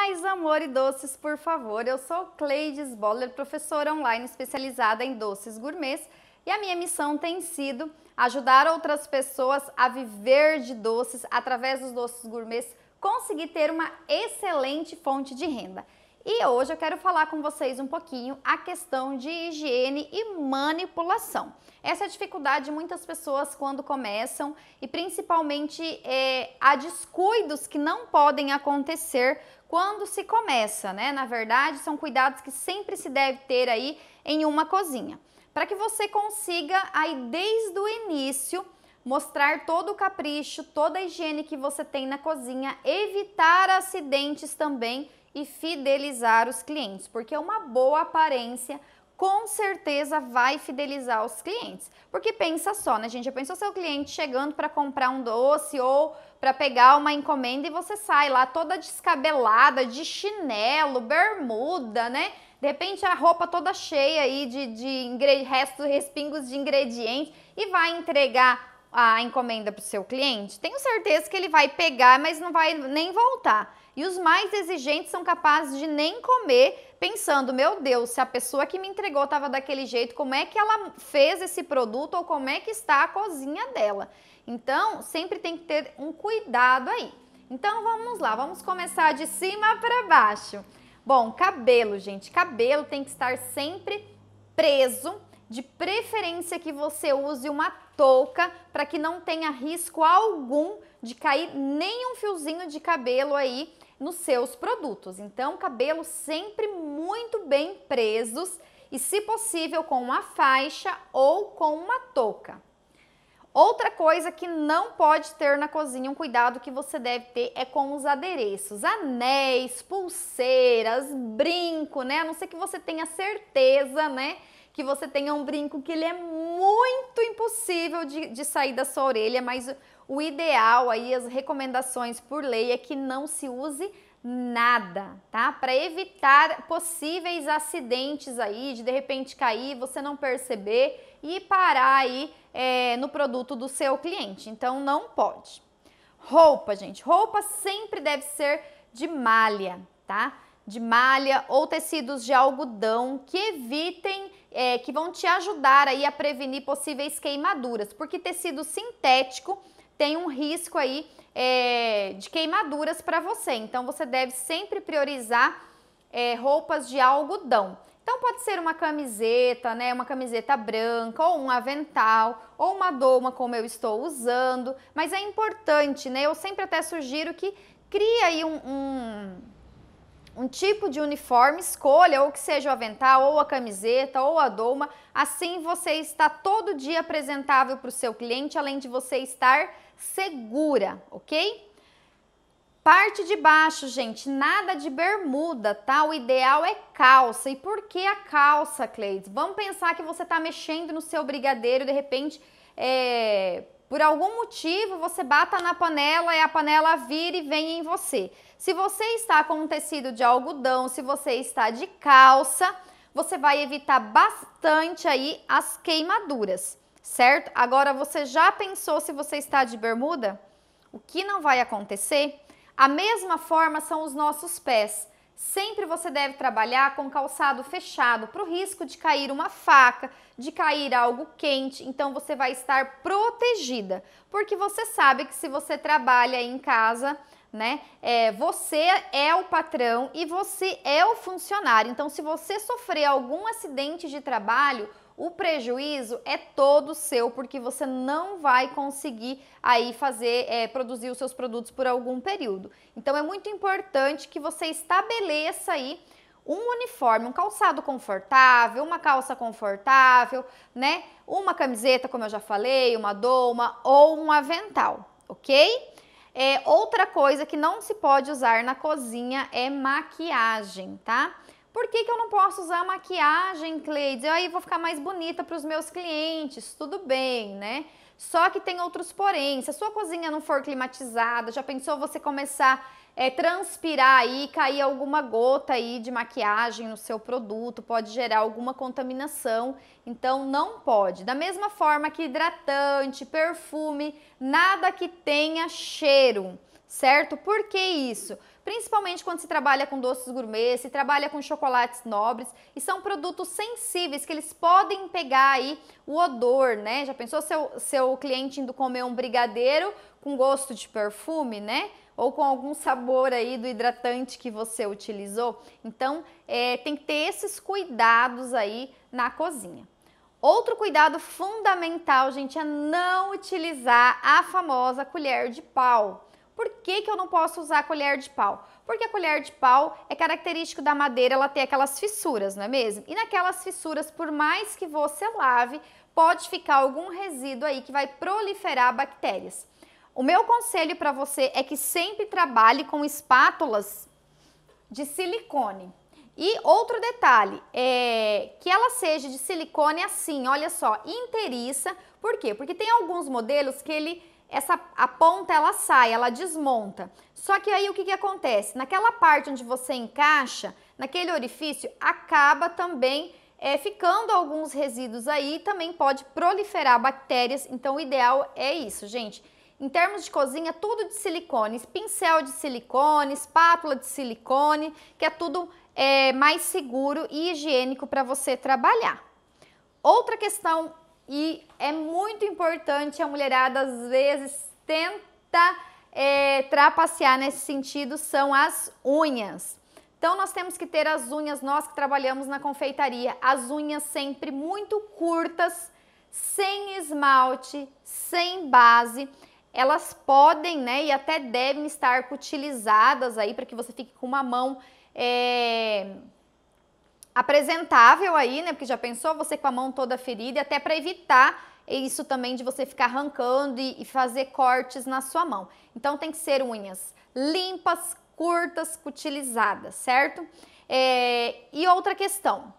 Mais amor e doces, por favor. Eu sou Cleides Boller, professora online especializada em doces gourmets, e a minha missão tem sido ajudar outras pessoas a viver de doces através dos doces gourmets, conseguir ter uma excelente fonte de renda. E hoje eu quero falar com vocês um pouquinho a questão de higiene e manipulação. Essa é a dificuldade de muitas pessoas quando começam e principalmente é, há descuidos que não podem acontecer quando se começa, né? Na verdade, são cuidados que sempre se deve ter aí em uma cozinha. Para que você consiga aí desde o início mostrar todo o capricho, toda a higiene que você tem na cozinha, evitar acidentes também e fidelizar os clientes, porque uma boa aparência com certeza vai fidelizar os clientes. Porque pensa só, né, gente? Já pensou seu cliente chegando para comprar um doce ou para pegar uma encomenda e você sai lá toda descabelada, de chinelo, bermuda, né? De repente a roupa toda cheia aí de, de restos, respingos de ingredientes e vai entregar a encomenda para o seu cliente. Tenho certeza que ele vai pegar, mas não vai nem voltar e os mais exigentes são capazes de nem comer, pensando: meu Deus, se a pessoa que me entregou estava daquele jeito, como é que ela fez esse produto ou como é que está a cozinha dela? Então, sempre tem que ter um cuidado aí. Então, vamos lá, vamos começar de cima para baixo. Bom, cabelo, gente, cabelo tem que estar sempre preso, de preferência que você use uma touca para que não tenha risco algum de cair nenhum fiozinho de cabelo aí nos seus produtos. Então, cabelo sempre muito bem presos e, se possível, com uma faixa ou com uma touca. Outra coisa que não pode ter na cozinha, um cuidado que você deve ter é com os adereços, anéis, pulseiras, brinco, né? A não ser que você tenha certeza, né? Que você tenha um brinco que ele é muito impossível de, de sair da sua orelha, mas o ideal aí, as recomendações por lei é que não se use nada, tá? Para evitar possíveis acidentes aí, de de repente cair, você não perceber e parar aí é, no produto do seu cliente. Então não pode. Roupa, gente, roupa sempre deve ser de malha, tá? De malha ou tecidos de algodão que evitem, é, que vão te ajudar aí a prevenir possíveis queimaduras, porque tecido sintético tem um risco aí é, de queimaduras para você. Então você deve sempre priorizar é, roupas de algodão. Então pode ser uma camiseta, né, uma camiseta branca ou um avental ou uma doma como eu estou usando, mas é importante, né? Eu sempre até sugiro que crie aí um, um, um tipo de uniforme, escolha ou que seja o avental ou a camiseta ou a doma, assim você está todo dia apresentável para o seu cliente, além de você estar segura, ok? Parte de baixo, gente, nada de bermuda, tá? O ideal é calça. E por que a calça, Cleides? Vamos pensar que você tá mexendo no seu brigadeiro, de repente, é, por algum motivo, você bata na panela e a panela vira e vem em você. Se você está com um tecido de algodão, se você está de calça, você vai evitar bastante aí as queimaduras certo? Agora você já pensou se você está de bermuda? O que não vai acontecer? A mesma forma são os nossos pés. Sempre você deve trabalhar com calçado fechado para o risco de cair uma faca, de cair algo quente. Então você vai estar protegida, porque você sabe que se você trabalha em casa, né, é, você é o patrão e você é o funcionário. Então, se você sofrer algum acidente de trabalho, o prejuízo é todo seu, porque você não vai conseguir aí fazer, é, produzir os seus produtos por algum período. Então é muito importante que você estabeleça aí um uniforme, um calçado confortável, uma calça confortável, né? Uma camiseta, como eu já falei, uma doma ou um avental, ok? É, outra coisa que não se pode usar na cozinha é maquiagem, tá? Por que, que eu não posso usar maquiagem, Cleides? Eu aí vou ficar mais bonita para os meus clientes, tudo bem, né? Só que tem outros porém. Se a sua cozinha não for climatizada, já pensou você começar é, transpirar aí, cair alguma gota aí de maquiagem no seu produto, pode gerar alguma contaminação, então não pode. Da mesma forma que hidratante, perfume, nada que tenha cheiro certo? Por que isso? Principalmente quando se trabalha com doces gourmet, se trabalha com chocolates nobres e são produtos sensíveis que eles podem pegar aí o odor, né? Já pensou seu, seu cliente indo comer um brigadeiro com gosto de perfume, né? Ou com algum sabor aí do hidratante que você utilizou? Então, é, tem que ter esses cuidados aí na cozinha. Outro cuidado fundamental, gente, é não utilizar a famosa colher de pau. Por que, que eu não posso usar colher de pau? Porque a colher de pau é característico da madeira, ela tem aquelas fissuras, não é mesmo? E naquelas fissuras, por mais que você lave, pode ficar algum resíduo aí que vai proliferar bactérias. O meu conselho para você é que sempre trabalhe com espátulas de silicone. E outro detalhe, é que ela seja de silicone assim, olha só, inteiriça. Por quê? Porque tem alguns modelos que ele essa a ponta ela sai, ela desmonta. Só que aí o que, que acontece? Naquela parte onde você encaixa, naquele orifício, acaba também é, ficando alguns resíduos aí, também pode proliferar bactérias, então o ideal é isso, gente. Em termos de cozinha, tudo de silicone, pincel de silicone, espátula de silicone, que é tudo é, mais seguro e higiênico para você trabalhar. Outra questão e é muito importante a mulherada, às vezes, tenta é, trapacear nesse sentido, são as unhas. Então, nós temos que ter as unhas, nós que trabalhamos na confeitaria, as unhas sempre muito curtas, sem esmalte, sem base. Elas podem, né, e até devem estar cutilizadas aí, para que você fique com uma mão... É apresentável aí, né? Porque já pensou você com a mão toda ferida, até para evitar isso também de você ficar arrancando e, e fazer cortes na sua mão. Então tem que ser unhas limpas, curtas, cutilizadas, certo? É, e outra questão,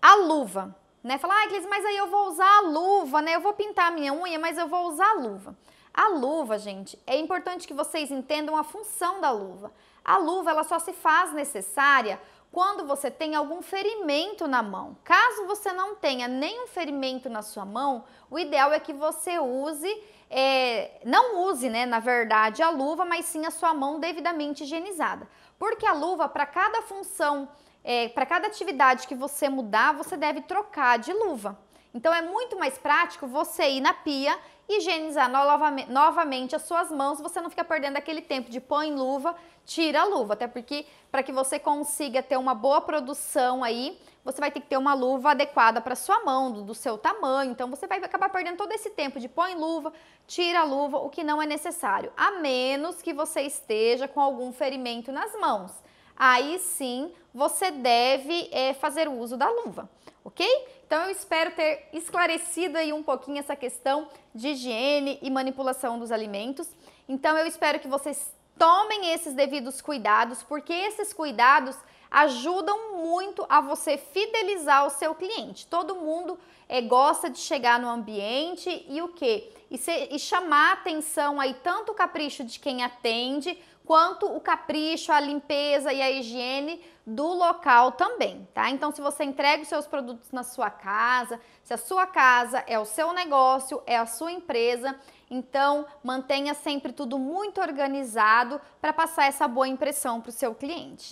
a luva, né? Falar, ah, Cris, mas aí eu vou usar a luva, né? Eu vou pintar a minha unha, mas eu vou usar a luva. A luva, gente, é importante que vocês entendam a função da luva. A luva, ela só se faz necessária quando você tem algum ferimento na mão. Caso você não tenha nenhum ferimento na sua mão, o ideal é que você use, é, não use, né, na verdade, a luva, mas sim a sua mão devidamente higienizada. Porque a luva, para cada função, é, para cada atividade que você mudar, você deve trocar de luva. Então é muito mais prático você ir na pia, higienizar novamente as suas mãos, você não fica perdendo aquele tempo de põe luva, tira a luva, até porque para que você consiga ter uma boa produção aí, você vai ter que ter uma luva adequada para sua mão, do, do, seu tamanho. Então você vai acabar perdendo todo esse tempo de põe luva, tira a luva, o que não é necessário, a menos que você esteja com algum ferimento nas mãos. Aí sim você deve é, fazer o uso da luva, ok? Então eu espero ter esclarecido aí um pouquinho essa questão de higiene e manipulação dos alimentos. Então eu espero que vocês tomem esses devidos cuidados, porque esses cuidados ajudam muito a você fidelizar o seu cliente. Todo mundo é, gosta de chegar no ambiente e o que? E, e, chamar atenção aí tanto o capricho de quem atende quanto o capricho, a limpeza e a higiene do local também, tá? Então, se você entrega os seus produtos na sua casa, se a sua casa é o seu negócio, é a sua empresa, então mantenha sempre tudo muito organizado para passar essa boa impressão para o seu cliente.